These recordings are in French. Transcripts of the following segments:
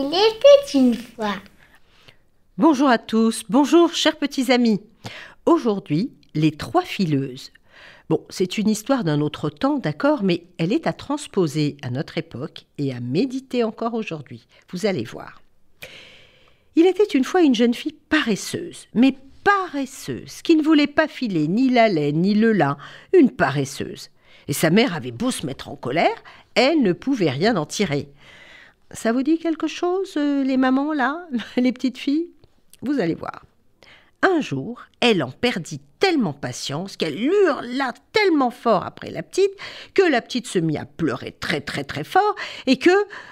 Il était une fois. Bonjour à tous, bonjour chers petits amis. Aujourd'hui, les trois fileuses. Bon, c'est une histoire d'un autre temps, d'accord, mais elle est à transposer à notre époque et à méditer encore aujourd'hui. Vous allez voir. Il était une fois une jeune fille paresseuse, mais paresseuse, qui ne voulait pas filer ni la laine ni le lin, une paresseuse. Et sa mère avait beau se mettre en colère, elle ne pouvait rien en tirer. Ça vous dit quelque chose, euh, les mamans là, les petites filles Vous allez voir. Un jour, elle en perdit tellement patience qu'elle hurla tellement fort après la petite que la petite se mit à pleurer très très très fort et que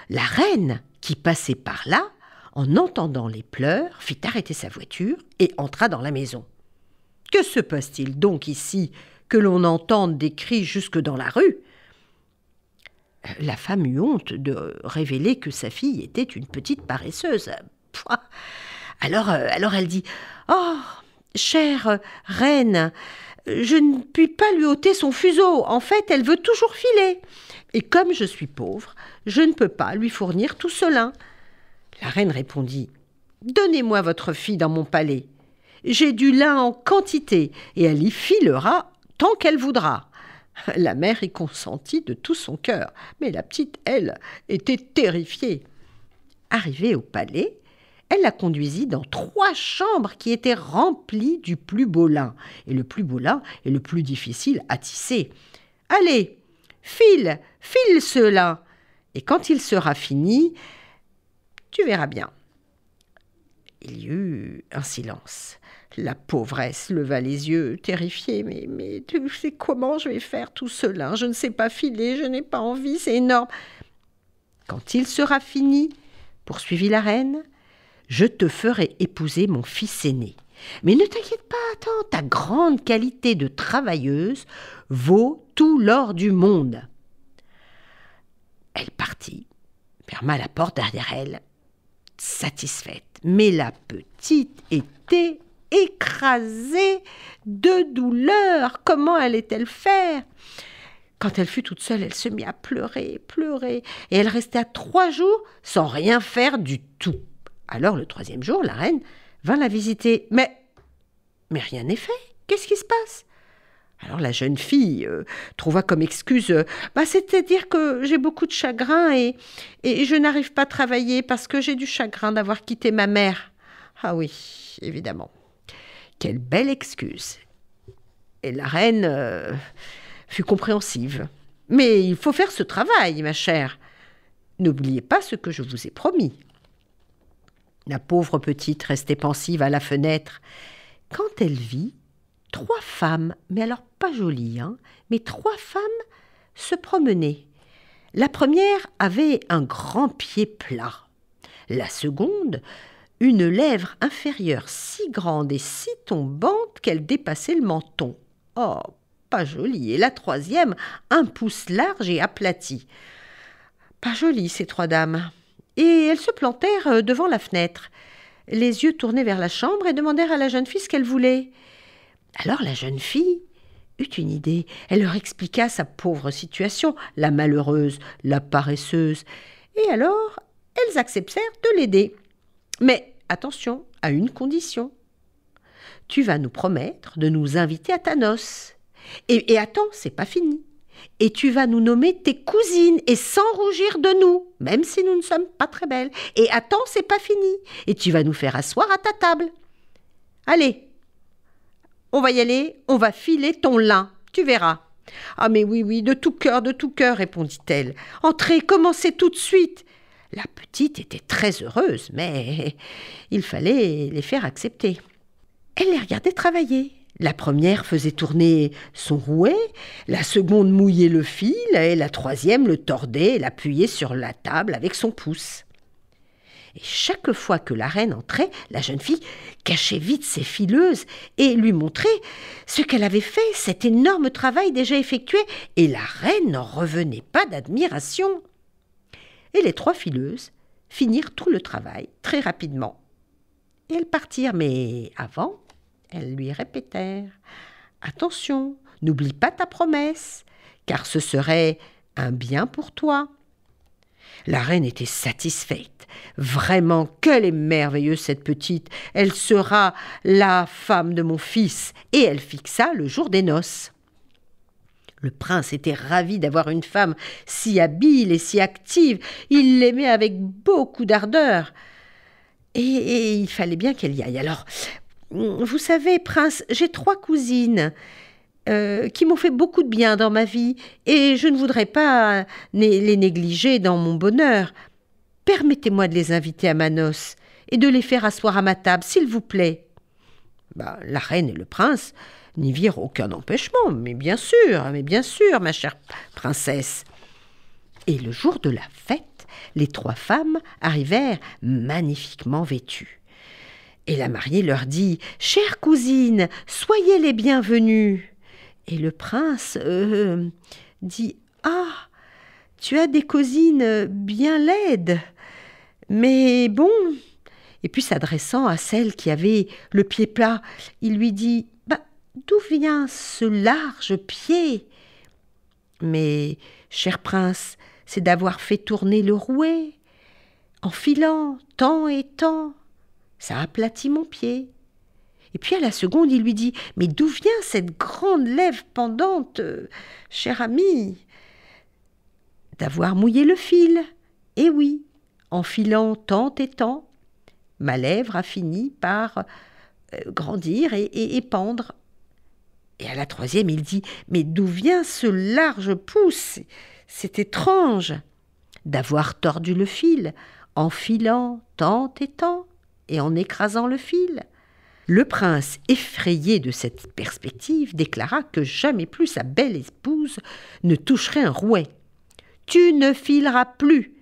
la reine qui passait par là, en entendant les pleurs, fit arrêter sa voiture et entra dans la maison. Que se passe-t-il donc ici que l'on entende des cris jusque dans la rue la femme eut honte de révéler que sa fille était une petite paresseuse. Alors, euh, alors elle dit Oh, chère reine, je ne puis pas lui ôter son fuseau. En fait, elle veut toujours filer. Et comme je suis pauvre, je ne peux pas lui fournir tout lin. » La reine répondit Donnez-moi votre fille dans mon palais. J'ai du lin en quantité, et elle y filera tant qu'elle voudra. La mère y consentit de tout son cœur, mais la petite, elle, était terrifiée. Arrivée au palais, elle la conduisit dans trois chambres qui étaient remplies du plus beau lin, et le plus beau lin est le plus difficile à tisser. Allez, file, file cela, et quand il sera fini, tu verras bien. Il y eut un silence. La pauvresse leva les yeux, terrifiée. Mais, mais tu sais comment je vais faire tout cela Je ne sais pas filer, je n'ai pas envie, c'est énorme. Quand il sera fini, poursuivit la reine, je te ferai épouser mon fils aîné. Mais ne t'inquiète pas, tant ta grande qualité de travailleuse vaut tout l'or du monde. Elle partit, ferma la porte derrière elle, satisfaite. Mais la petite était écrasée de douleur. Comment allait-elle faire quand elle fut toute seule, elle se mit à pleurer, pleurer, et elle resta trois jours sans rien faire du tout. Alors le troisième jour, la reine vint la visiter, mais mais rien n'est fait. Qu'est-ce qui se passe alors la jeune fille euh, trouva comme excuse euh, bah, c'est-à-dire que j'ai beaucoup de chagrin et, et je n'arrive pas à travailler parce que j'ai du chagrin d'avoir quitté ma mère. Ah oui, évidemment. Quelle belle excuse. Et la reine euh, fut compréhensive. Mais il faut faire ce travail, ma chère. N'oubliez pas ce que je vous ai promis. La pauvre petite restait pensive à la fenêtre. Quand elle vit trois femmes, mais alors pas jolies, hein, mais trois femmes se promenaient. La première avait un grand pied plat. La seconde une lèvre inférieure si grande et si tombante qu'elle dépassait le menton. Oh, pas jolie !» Et la troisième, un pouce large et aplati. Pas jolie, ces trois dames. Et elles se plantèrent euh, devant la fenêtre. Les yeux tournés vers la chambre et demandèrent à la jeune fille ce qu'elle voulait. Alors la jeune fille eut une idée. Elle leur expliqua sa pauvre situation, la malheureuse, la paresseuse. Et alors, elles acceptèrent de l'aider. Mais attention, à une condition. Tu vas nous promettre de nous inviter à ta noce. Et, attends, attends, c'est pas fini. Et tu vas nous nommer tes cousines et sans rougir de nous, même si nous ne sommes pas très belles. Et attends, c'est pas fini. Et tu vas nous faire asseoir à ta table. Allez, on va y aller, on va filer ton lin, tu verras. Ah mais oui, oui, de tout cœur, de tout cœur, répondit-elle. Entrez, commencez tout de suite. La petite était très heureuse, mais il fallait les faire accepter. Elle les regardait travailler. La première faisait tourner son rouet, la seconde mouillait le fil, et la troisième le tordait et l'appuyait sur la table avec son pouce. Et chaque fois que la reine entrait, la jeune fille cachait vite ses fileuses et lui montrait ce qu'elle avait fait, cet énorme travail déjà effectué, et la reine n'en revenait pas d'admiration les trois fileuses finirent tout le travail très rapidement. Et elles partirent, mais avant, elles lui répétèrent Attention, n'oublie pas ta promesse, car ce serait un bien pour toi. La reine était satisfaite. Vraiment, qu'elle est merveilleuse cette petite. Elle sera la femme de mon fils. Et elle fixa le jour des noces. Le prince était ravi d'avoir une femme si habile et si active. Il l'aimait avec beaucoup d'ardeur. Et, il fallait bien qu'elle y aille. Alors, vous savez, prince, j'ai trois cousines euh, qui m'ont fait beaucoup de bien dans ma vie, et je ne voudrais pas les négliger dans mon bonheur. Permettez-moi de les inviter à ma noce et de les faire asseoir à ma table, s'il vous plaît. Bah, la reine et le prince n'y virent aucun empêchement. Mais bien sûr, mais bien sûr, ma chère princesse. Et le jour de la fête, les trois femmes arrivèrent magnifiquement vêtues. Et la mariée leur dit Chère cousine, soyez les bienvenues. Et le prince euh, dit Ah, tu as des cousines bien laides. Mais bon, et puis s'adressant à celle qui avait le pied plat, il lui dit bah, D'où vient ce large pied Mais, cher prince, c'est d'avoir fait tourner le rouet, en filant tant et tant. Ça aplati mon pied. Et puis à la seconde, il lui dit Mais d'où vient cette grande lèvre pendante, euh, cher ami D'avoir mouillé le fil. Eh oui, en filant tant et tant. Ma lèvre a fini par euh, grandir et, épandre. et Et à la troisième, il dit Mais d'où vient ce large pouce C'est étrange d'avoir tordu le fil, en filant tant et tant, et en écrasant le fil. Le prince, effrayé de cette perspective, déclara que jamais plus sa belle épouse ne toucherait un rouet. Tu ne fileras plus,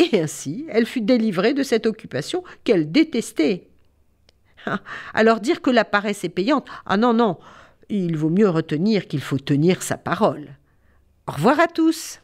et ainsi elle fut délivrée de cette occupation qu'elle détestait. Ah, alors dire que la paresse est payante, ah non, non, il vaut mieux retenir qu'il faut tenir sa parole. Au revoir à tous.